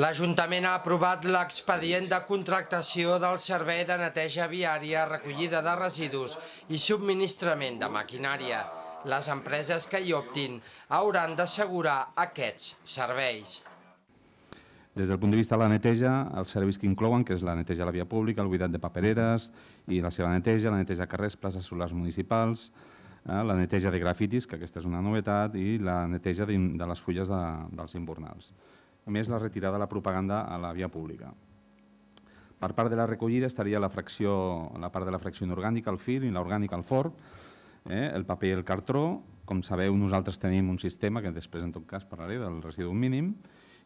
L'Ajuntament ha aprovat l'expedient de contractació del servei de neteja viària, recollida de residus i subministrament de maquinària. Les empreses que hi optin hauran d'assegurar aquests serveis. Des del punt de vista de la neteja, els serveis que inclouen, que és la neteja a la via pública, el buidat de papereres i la seva neteja, la neteja a carrers, places solars municipals, eh, la neteja de grafitis, que aquesta és una novetat, i la neteja de, les fulles dels invernals a més la retirada de la propaganda a la via pública. Per part de la recollida estaria la, fracció, la part de la fracció inorgànica, el fil, i l'orgànica, el forn, eh, el paper i el cartró. Com sabeu, nosaltres tenim un sistema, que després en tot cas parlaré, del residu mínim,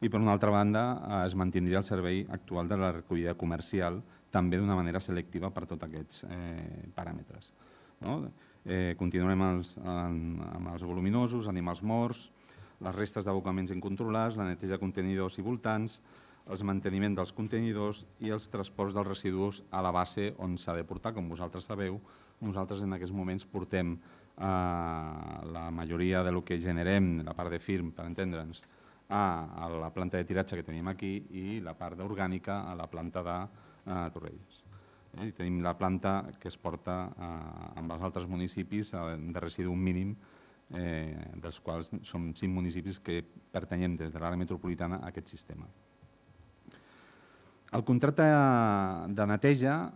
i per una altra banda eh, es mantindria el servei actual de la recollida comercial també d'una manera selectiva per tots aquests eh, paràmetres. No? Eh, continuarem amb els, amb els voluminosos, animals morts, les restes d'abocaments incontrolats, la neteja de contenidors i voltants, el manteniment dels contenidors i els transports dels residus a la base on s'ha de portar, com vosaltres sabeu. Nosaltres en aquests moments portem eh, la majoria del que generem, la part de firm, per entendre'ns, a, la planta de tiratge que tenim aquí i la part d'orgànica a la planta de eh, Torrelles. Eh, I tenim la planta que es porta eh, amb els altres municipis eh, de residu mínim eh, dels quals som cinc municipis que pertanyem des de l'àrea metropolitana a aquest sistema. El contracte de neteja,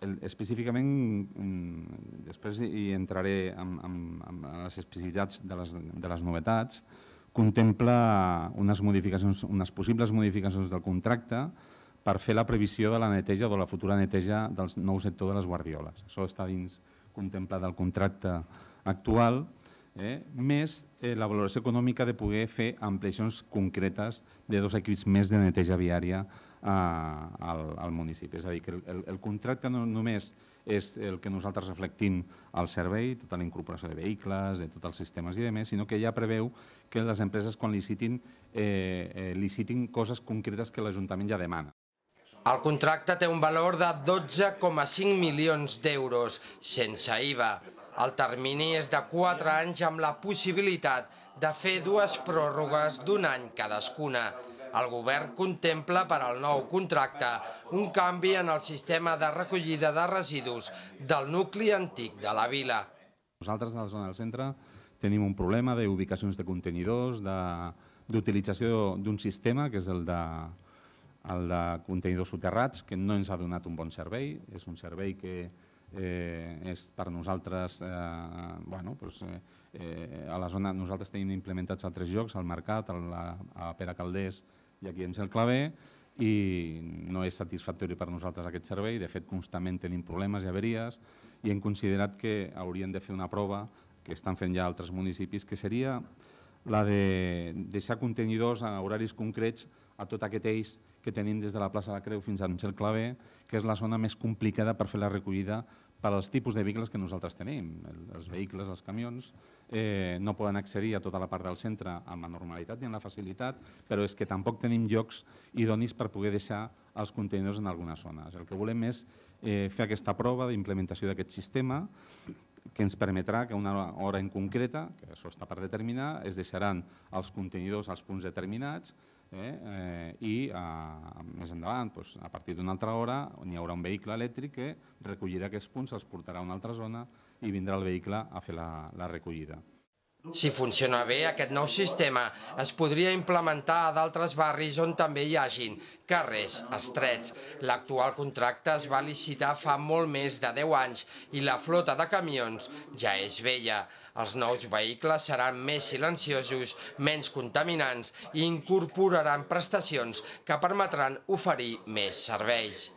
el, específicament, mm, després hi entraré amb, amb, amb les especificitats de les, de les novetats, contempla unes, modificacions, unes possibles modificacions del contracte per fer la previsió de la neteja o de la futura neteja del nou sector de les guardioles. Això està dins contemplat del contracte actual, eh? més eh, la valoració econòmica de poder fer ampliacions concretes de dos equips més de neteja viària eh, al, al municipi. És a dir, que el, el contracte no només és el que nosaltres reflectim al servei, tota la incorporació de vehicles, de tots els sistemes i demés, sinó que ja preveu que les empreses quan licitin, eh, eh, licitin coses concretes que l'Ajuntament ja demana. El contracte té un valor de 12,5 milions d'euros, sense IVA. El termini és de 4 anys amb la possibilitat de fer dues pròrrogues d'un any cadascuna. El govern contempla per al nou contracte un canvi en el sistema de recollida de residus del nucli antic de la vila. Nosaltres a la zona del centre tenim un problema d'ubicacions de contenidors, d'utilització d'un sistema que és el de el de contenidors soterrats, que no ens ha donat un bon servei, és un servei que eh, és per nosaltres, eh, bueno, eh, a la zona nosaltres tenim implementats altres jocs, al Mercat, a Pere Caldés i aquí en el Clavé, i no és satisfactori per nosaltres aquest servei, de fet constantment tenim problemes i averies, i hem considerat que haurien de fer una prova que estan fent ja altres municipis, que seria la de deixar contenidors a horaris concrets a tot aquest eix que tenim des de la plaça de la Creu fins a Michel Clavé, que és la zona més complicada per fer la recollida per als tipus de vehicles que nosaltres tenim. Els vehicles, els camions, eh, no poden accedir a tota la part del centre amb la normalitat ni amb la facilitat, però és que tampoc tenim llocs idonis per poder deixar els contenidors en algunes zones. El que volem és eh, fer aquesta prova d'implementació d'aquest sistema que ens permetrà que una hora en concreta, que això està per determinar, es deixaran els contenidors als punts determinats eh, eh, i eh, més endavant, doncs, a partir d'una altra hora, hi haurà un vehicle elèctric que recollirà aquests punts, els portarà a una altra zona i vindrà el vehicle a fer la, la recollida. Si funciona bé, aquest nou sistema es podria implementar a d'altres barris on també hi hagin carrers estrets. L'actual contracte es va licitar fa molt més de 10 anys i la flota de camions ja és vella. Els nous vehicles seran més silenciosos, menys contaminants i incorporaran prestacions que permetran oferir més serveis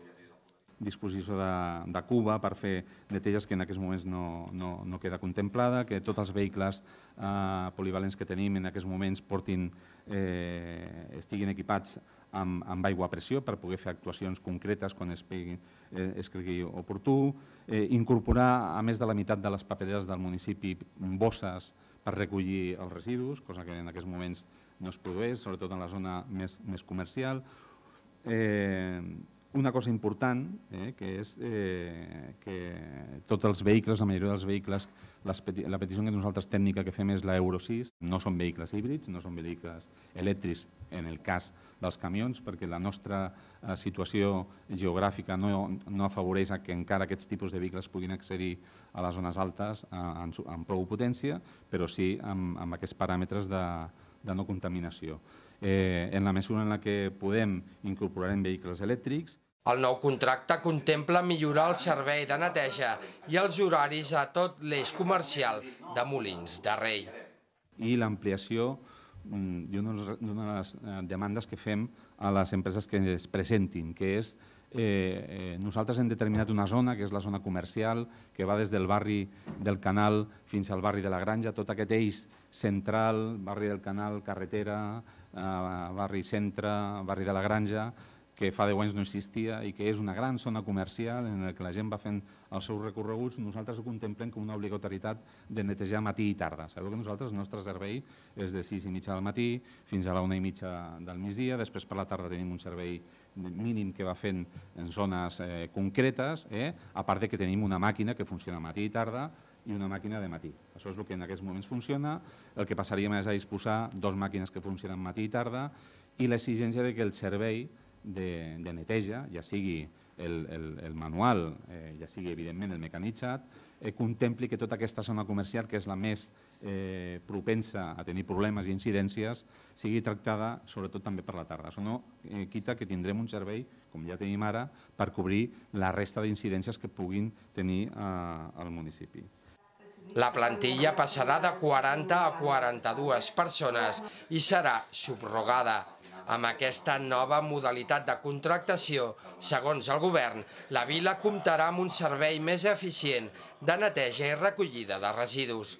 disposició de, de Cuba per fer neteges que en aquests moments no, no, no queda contemplada, que tots els vehicles eh, polivalents que tenim en aquests moments portin, eh, estiguin equipats amb, amb aigua a pressió per poder fer actuacions concretes quan es, pegui, eh, es cregui oportú, eh, incorporar a més de la meitat de les papereres del municipi bosses per recollir els residus, cosa que en aquests moments no es produeix, sobretot en la zona més, més comercial, eh, una cosa important, eh, que és eh, que tots els vehicles, la majoria dels vehicles, les peti la petició que nosaltres tècnica que fem és l'Euro 6, no són vehicles híbrids, no són vehicles elèctrics en el cas dels camions, perquè la nostra eh, situació geogràfica no, no afavoreix a que encara aquests tipus de vehicles puguin accedir a les zones altes amb, amb prou potència, però sí amb, amb aquests paràmetres de, de no contaminació. Eh, en la mesura en la que podem en vehicles elèctrics, el nou contracte contempla millorar el servei de neteja i els horaris a tot l'eix comercial de Molins de Rei. I l'ampliació d'una mm, de les eh, demandes que fem a les empreses que es presentin, que és eh, eh, nosaltres hem determinat una zona, que és la zona comercial, que va des del barri del Canal fins al barri de la Granja, tot aquest eix central, barri del Canal, carretera, eh, barri centre, barri de la Granja, que fa 10 anys no existia i que és una gran zona comercial en la que la gent va fent els seus recorreguts, nosaltres ho contemplem com una obligatorietat de netejar matí i tarda. Sabeu que nosaltres, el nostre servei és de 6 i mitja del matí fins a la 1 i mitja del migdia, després per la tarda tenim un servei mínim que va fent en zones eh, concretes, eh? a part de que tenim una màquina que funciona matí i tarda, i una màquina de matí. Això és el que en aquests moments funciona. El que passaria és a disposar dos màquines que funcionen matí i tarda i l'exigència de que el servei de, de neteja, ja sigui el, el, el manual, eh, ja sigui evidentment el mecanitzat, eh, contempli que tota aquesta zona comercial, que és la més eh, propensa a tenir problemes i incidències, sigui tractada sobretot també per la tarda. Això no eh, quita que tindrem un servei, com ja tenim ara, per cobrir la resta d'incidències que puguin tenir eh, al municipi. La plantilla passarà de 40 a 42 persones i serà subrogada. Amb aquesta nova modalitat de contractació, segons el govern, la vila comptarà amb un servei més eficient de neteja i recollida de residus.